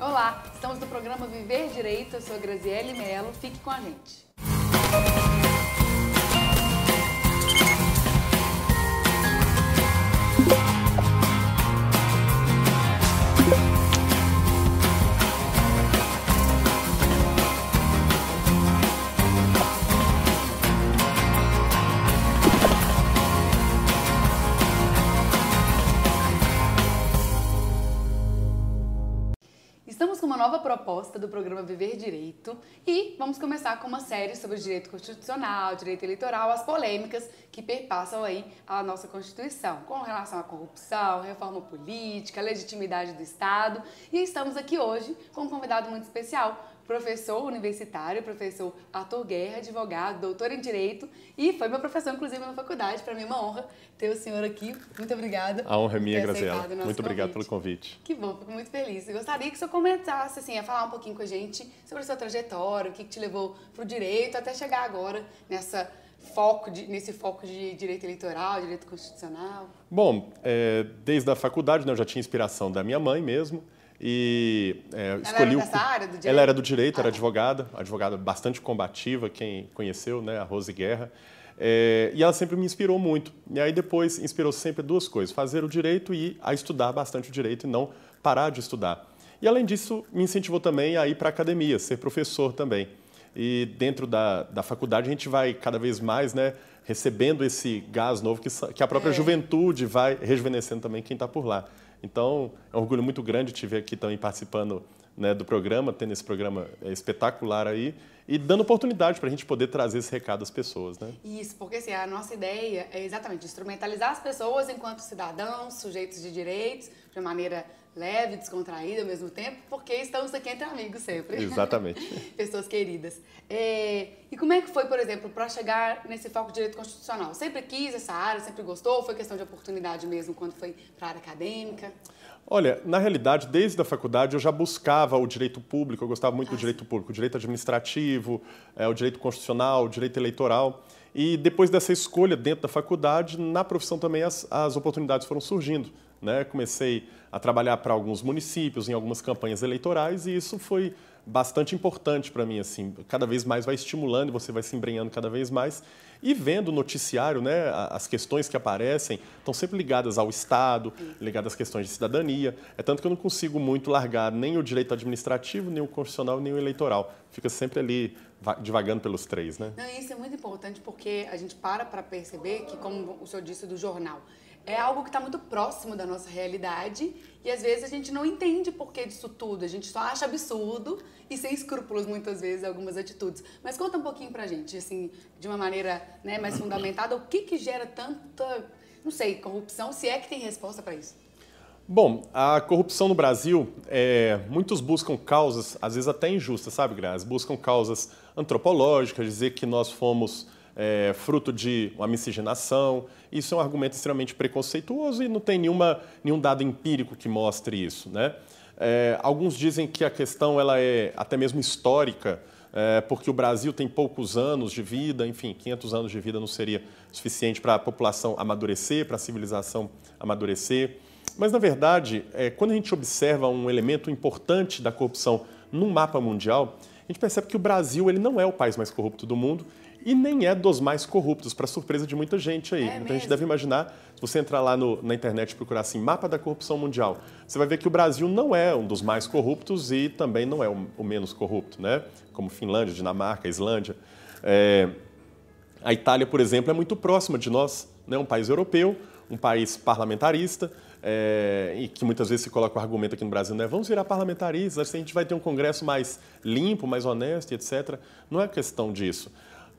Olá, estamos no programa Viver Direito. Eu sou a Graziele Melo. Fique com a gente. proposta do programa Viver Direito e vamos começar com uma série sobre direito constitucional, direito eleitoral, as polêmicas que perpassam aí a nossa Constituição, com relação à corrupção, reforma política, legitimidade do Estado. E estamos aqui hoje com um convidado muito especial, professor universitário, professor ator Guerra, advogado, doutor em Direito e foi meu professor, inclusive, na faculdade. Para mim é uma honra ter o senhor aqui. Muito obrigada. A honra é minha, Graziela. Muito convite. obrigado pelo convite. Que bom, fico muito feliz. Eu gostaria que o senhor comentasse, assim, a falar um pouquinho com a gente sobre a sua trajetória, o que, que te levou para o direito até chegar agora nessa foco de, nesse foco de direito eleitoral, direito constitucional? Bom, é, desde a faculdade né, eu já tinha inspiração da minha mãe mesmo. E é, ela escolhi era dessa área do direito? Ela era do direito, ah, era tá. advogada, advogada bastante combativa, quem conheceu, né, a Rose Guerra. É, e ela sempre me inspirou muito. E aí depois inspirou sempre duas coisas: fazer o direito e a estudar bastante o direito e não parar de estudar. E além disso, me incentivou também a ir para a academia, ser professor também. E dentro da, da faculdade a gente vai cada vez mais, né, recebendo esse gás novo que, que a própria é. juventude vai rejuvenescendo também quem está por lá. Então, é um orgulho muito grande te ver aqui também participando né, do programa, tendo esse programa é, espetacular aí e dando oportunidade para a gente poder trazer esse recado às pessoas, né? Isso, porque assim, a nossa ideia é exatamente instrumentalizar as pessoas enquanto cidadãos, sujeitos de direitos, de maneira leve, descontraída ao mesmo tempo, porque estamos aqui entre amigos sempre. Exatamente. Pessoas queridas. É, e como é que foi, por exemplo, para chegar nesse foco de direito constitucional? Sempre quis essa área, sempre gostou? Foi questão de oportunidade mesmo quando foi para a área acadêmica? Olha, na realidade, desde a faculdade eu já buscava o direito público, eu gostava muito ah, do direito público, o direito administrativo, é, o direito constitucional, o direito eleitoral. E depois dessa escolha dentro da faculdade, na profissão também as, as oportunidades foram surgindo. Né? Comecei a trabalhar para alguns municípios, em algumas campanhas eleitorais, e isso foi bastante importante para mim. assim Cada vez mais vai estimulando, você vai se embrenhando cada vez mais. E vendo o noticiário, né, as questões que aparecem estão sempre ligadas ao Estado, ligadas às questões de cidadania. É tanto que eu não consigo muito largar nem o direito administrativo, nem o constitucional, nem o eleitoral. Fica sempre ali divagando pelos três, né? Não, isso é muito importante porque a gente para para perceber que, como o senhor disse do jornal, é algo que está muito próximo da nossa realidade e às vezes a gente não entende porquê disso tudo. A gente só acha absurdo e sem escrúpulos muitas vezes algumas atitudes. Mas conta um pouquinho a gente, assim, de uma maneira né, mais fundamentada, o que que gera tanta, não sei, corrupção, se é que tem resposta para isso? Bom, a corrupção no Brasil, é, muitos buscam causas, às vezes até injustas, sabe, Grazi? Buscam causas antropológicas, dizer que nós fomos é, fruto de uma miscigenação. Isso é um argumento extremamente preconceituoso e não tem nenhuma, nenhum dado empírico que mostre isso, né? É, alguns dizem que a questão ela é até mesmo histórica, é, porque o Brasil tem poucos anos de vida, enfim, 500 anos de vida não seria suficiente para a população amadurecer, para a civilização amadurecer. Mas, na verdade, é, quando a gente observa um elemento importante da corrupção no mapa mundial, a gente percebe que o Brasil ele não é o país mais corrupto do mundo e nem é dos mais corruptos, para surpresa de muita gente aí. É então, a mesmo? gente deve imaginar, se você entrar lá no, na internet e procurar assim, mapa da corrupção mundial, você vai ver que o Brasil não é um dos mais corruptos e também não é o, o menos corrupto, né? Como Finlândia, Dinamarca, Islândia. É, a Itália, por exemplo, é muito próxima de nós, né? um país europeu, um país parlamentarista, é, e que muitas vezes se coloca o argumento aqui no Brasil, né? Vamos virar parlamentaristas, assim, a gente vai ter um Congresso mais limpo, mais honesto, etc. Não é questão disso.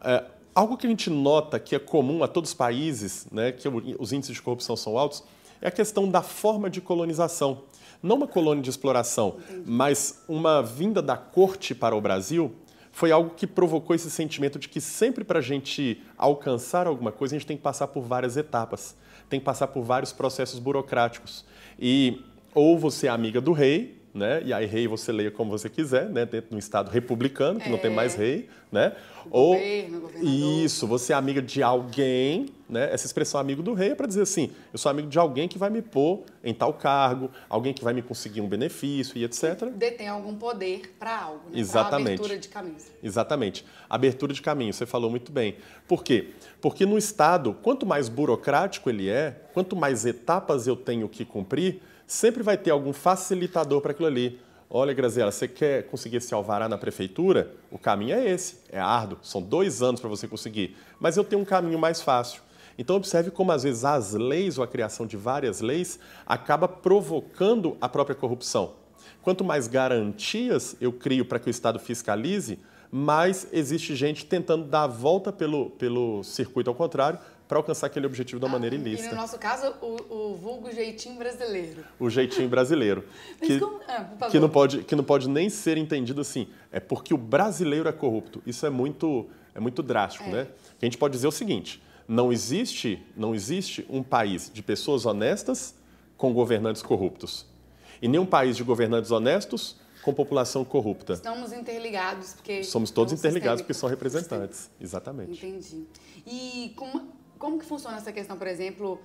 É, algo que a gente nota que é comum a todos os países, né, que os índices de corrupção são altos, é a questão da forma de colonização. Não uma colônia de exploração, mas uma vinda da corte para o Brasil foi algo que provocou esse sentimento de que sempre para a gente alcançar alguma coisa, a gente tem que passar por várias etapas tem que passar por vários processos burocráticos. E ou você é amiga do rei, né? E aí rei você leia como você quiser, né? Dentro de um estado republicano, que é. não tem mais é. rei, né? Ou governo, governador. isso, você é amigo de alguém, né? Essa expressão amigo do rei é para dizer assim, eu sou amigo de alguém que vai me pôr em tal cargo, alguém que vai me conseguir um benefício e etc. detém algum poder para algo, né? Exatamente. Pra abertura de caminhos. Exatamente. Abertura de caminho, você falou muito bem. Por quê? Porque no estado, quanto mais burocrático ele é, quanto mais etapas eu tenho que cumprir, sempre vai ter algum facilitador para aquilo ali. Olha, Graziela, você quer conseguir se alvará na prefeitura? O caminho é esse, é árduo, são dois anos para você conseguir. Mas eu tenho um caminho mais fácil. Então observe como às vezes as leis ou a criação de várias leis acaba provocando a própria corrupção. Quanto mais garantias eu crio para que o Estado fiscalize, mais existe gente tentando dar a volta pelo, pelo circuito ao contrário para alcançar aquele objetivo da ah, maneira ilícita. E no nosso caso, o, o vulgo jeitinho brasileiro. O jeitinho brasileiro. que, como... ah, que, não pode, que não pode nem ser entendido assim, é porque o brasileiro é corrupto. Isso é muito, é muito drástico, é. né? A gente pode dizer o seguinte, não existe, não existe um país de pessoas honestas com governantes corruptos. E nenhum país de governantes honestos com população corrupta. Estamos interligados porque somos todos é interligados porque são representantes, exatamente. Entendi. E como como que funciona essa questão, por exemplo?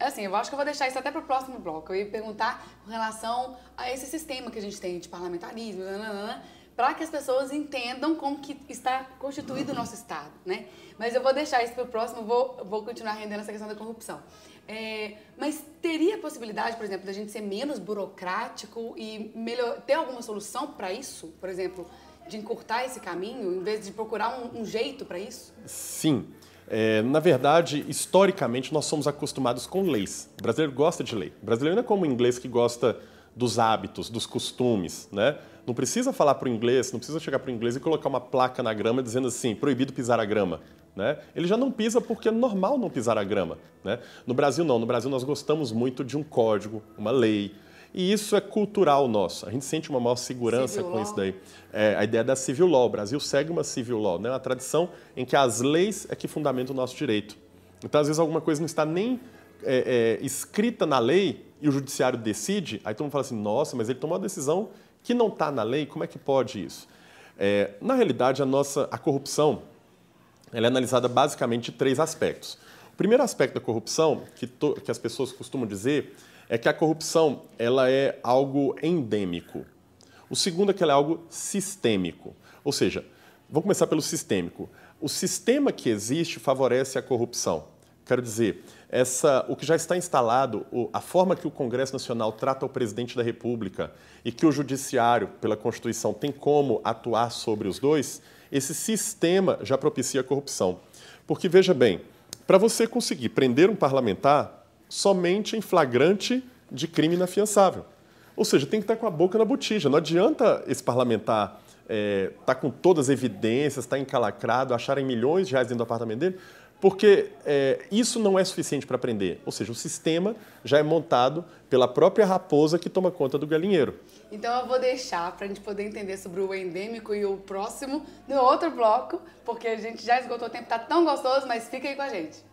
Assim, eu acho que eu vou deixar isso até para o próximo bloco. Eu ia perguntar com relação a esse sistema que a gente tem de parlamentarismo, né, né, né, para que as pessoas entendam como que está constituído o nosso Estado, né? Mas eu vou deixar isso para o próximo, vou, vou continuar rendendo essa questão da corrupção. É, mas teria a possibilidade, por exemplo, da gente ser menos burocrático e melhor, ter alguma solução para isso? Por exemplo, de encurtar esse caminho, em vez de procurar um, um jeito para isso? Sim. Sim. É, na verdade, historicamente, nós somos acostumados com leis. O brasileiro gosta de lei. O brasileiro não é como o inglês que gosta dos hábitos, dos costumes, né? Não precisa falar para o inglês, não precisa chegar para o inglês e colocar uma placa na grama dizendo assim, proibido pisar a grama. Né? Ele já não pisa porque é normal não pisar a grama. Né? No Brasil, não. No Brasil, nós gostamos muito de um código, uma lei, e isso é cultural nosso. A gente sente uma maior segurança civil com law. isso daí. É, a ideia da civil law. O Brasil segue uma civil law, né? uma tradição em que as leis é que fundamentam o nosso direito. Então, às vezes, alguma coisa não está nem é, é, escrita na lei e o judiciário decide, aí todo mundo fala assim: nossa, mas ele tomou uma decisão que não está na lei, como é que pode isso? É, na realidade, a nossa a corrupção ela é analisada basicamente em três aspectos. O primeiro aspecto da corrupção, que, to, que as pessoas costumam dizer, é que a corrupção ela é algo endêmico. O segundo é que ela é algo sistêmico. Ou seja, vamos começar pelo sistêmico. O sistema que existe favorece a corrupção. Quero dizer, essa, o que já está instalado, a forma que o Congresso Nacional trata o presidente da República e que o Judiciário, pela Constituição, tem como atuar sobre os dois, esse sistema já propicia a corrupção. Porque, veja bem, para você conseguir prender um parlamentar, somente em flagrante de crime inafiançável. Ou seja, tem que estar com a boca na botija. Não adianta esse parlamentar estar é, tá com todas as evidências, estar tá encalacrado, acharem milhões de reais dentro do apartamento dele, porque é, isso não é suficiente para prender. Ou seja, o sistema já é montado pela própria raposa que toma conta do galinheiro. Então eu vou deixar para a gente poder entender sobre o endêmico e o próximo no outro bloco, porque a gente já esgotou o tempo, tá tão gostoso, mas fica aí com a gente.